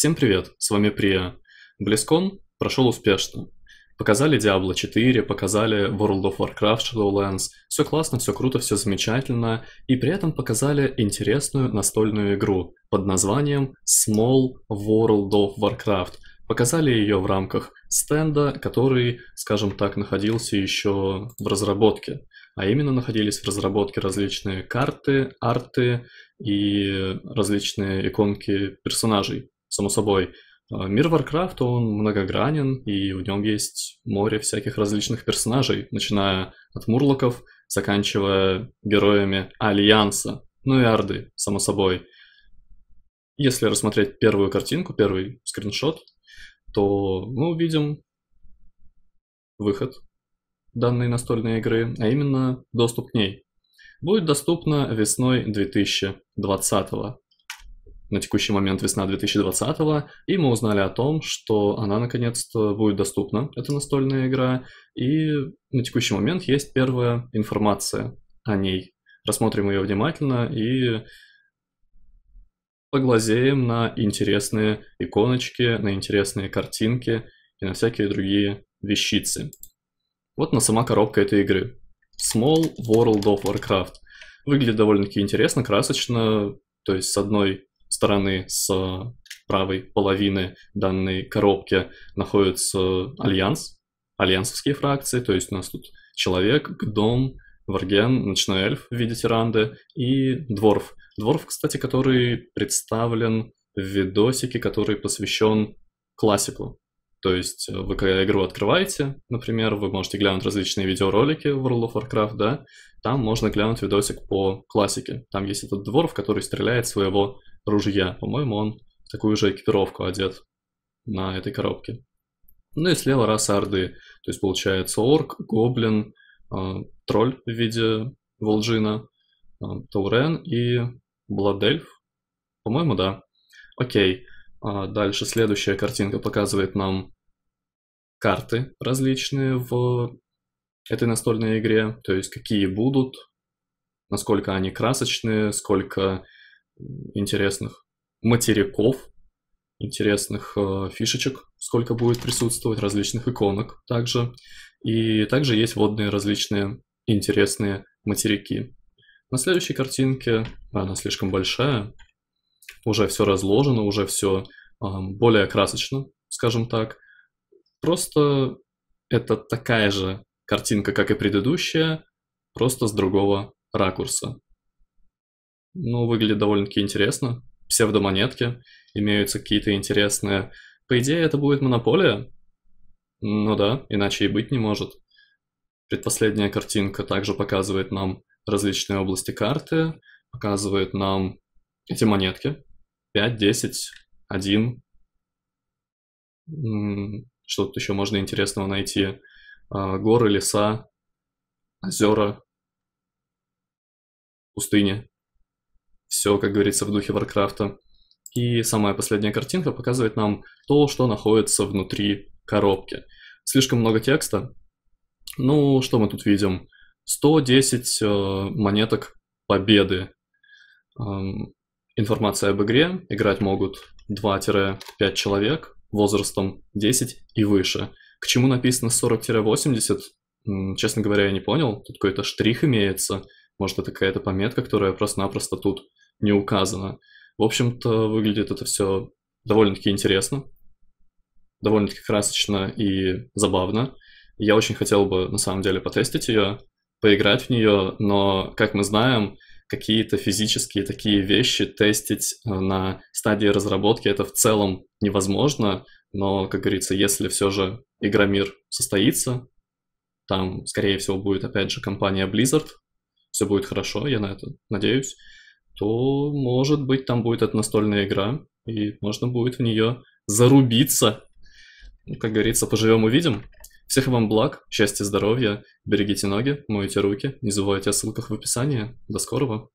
Всем привет, с вами Прия. Близкон прошел успешно. Показали Diablo 4, показали World of Warcraft Shadowlands. Все классно, все круто, все замечательно. И при этом показали интересную настольную игру под названием Small World of Warcraft. Показали ее в рамках стенда, который, скажем так, находился еще в разработке. А именно находились в разработке различные карты, арты и различные иконки персонажей само собой. А, мир Warcraft, он многогранен, и в нем есть море всяких различных персонажей, начиная от мурлоков, заканчивая героями Альянса, ну и арды само собой. Если рассмотреть первую картинку, первый скриншот, то мы ну, увидим выход данной настольной игры, а именно доступ к ней. Будет доступно весной 2020 на текущий момент весна 2020 го и мы узнали о том, что она наконец-то будет доступна, эта настольная игра, и на текущий момент есть первая информация о ней. Рассмотрим ее внимательно и поглазеем на интересные иконочки, на интересные картинки и на всякие другие вещицы. Вот на сама коробка этой игры. Small World of Warcraft. Выглядит довольно-таки интересно, красочно, то есть с одной стороны, с правой половины данной коробки находится альянс, альянсовские фракции, то есть у нас тут человек, дом, варген, ночной эльф в виде тиранды и дворф. Дворф, кстати, который представлен в видосике, который посвящен классику. То есть э, вы когда игру открываете, например, вы можете глянуть различные видеоролики в World of Warcraft, да, там можно глянуть видосик по классике. Там есть этот дворф, который стреляет своего ружья. По-моему, он такую же экипировку одет на этой коробке. Ну и слева раса Орды. То есть получается Орк, Гоблин, а, Тролль в виде Волджина, а, Таурен и Бладельф. По-моему, да. Окей. А, дальше следующая картинка показывает нам карты различные в этой настольной игре. То есть какие будут, насколько они красочные, сколько интересных материков, интересных э, фишечек, сколько будет присутствовать, различных иконок также. И также есть водные различные интересные материки. На следующей картинке, она слишком большая, уже все разложено, уже все э, а, более красочно, скажем так. Просто это такая же картинка, как и предыдущая, просто с другого ракурса. Ну, выглядит довольно-таки интересно. Псевдомонетки, имеются какие-то интересные... По идее, это будет монополия. Ну да, иначе и быть не может. Предпоследняя картинка также показывает нам различные области карты, показывает нам эти монетки. 5, 10, 1. Что тут еще можно интересного найти? А, горы, леса, озера, пустыни все, как говорится, в духе Варкрафта. И самая последняя картинка показывает нам то, что находится внутри коробки. Слишком много текста. Ну, что мы тут видим? 110 э, монеток победы. Эм, информация об игре. Играть могут 2-5 человек возрастом 10 и выше. К чему написано 40-80, честно говоря, я не понял. Тут какой-то штрих имеется. Может, это какая-то пометка, которая просто-напросто тут не указано. В общем-то, выглядит это все довольно-таки интересно, довольно-таки красочно и забавно. Я очень хотел бы, на самом деле, потестить ее, поиграть в нее, но, как мы знаем, какие-то физические такие вещи тестить э, на стадии разработки это в целом невозможно, но, как говорится, если все же Игромир состоится, там, скорее всего, будет, опять же, компания Blizzard, все будет хорошо, я на это надеюсь то, может быть, там будет эта настольная игра, и можно будет в нее зарубиться. Ну, как говорится, поживем увидим. Всех вам благ, счастья, здоровья, берегите ноги, мойте руки, не забывайте о ссылках в описании. До скорого!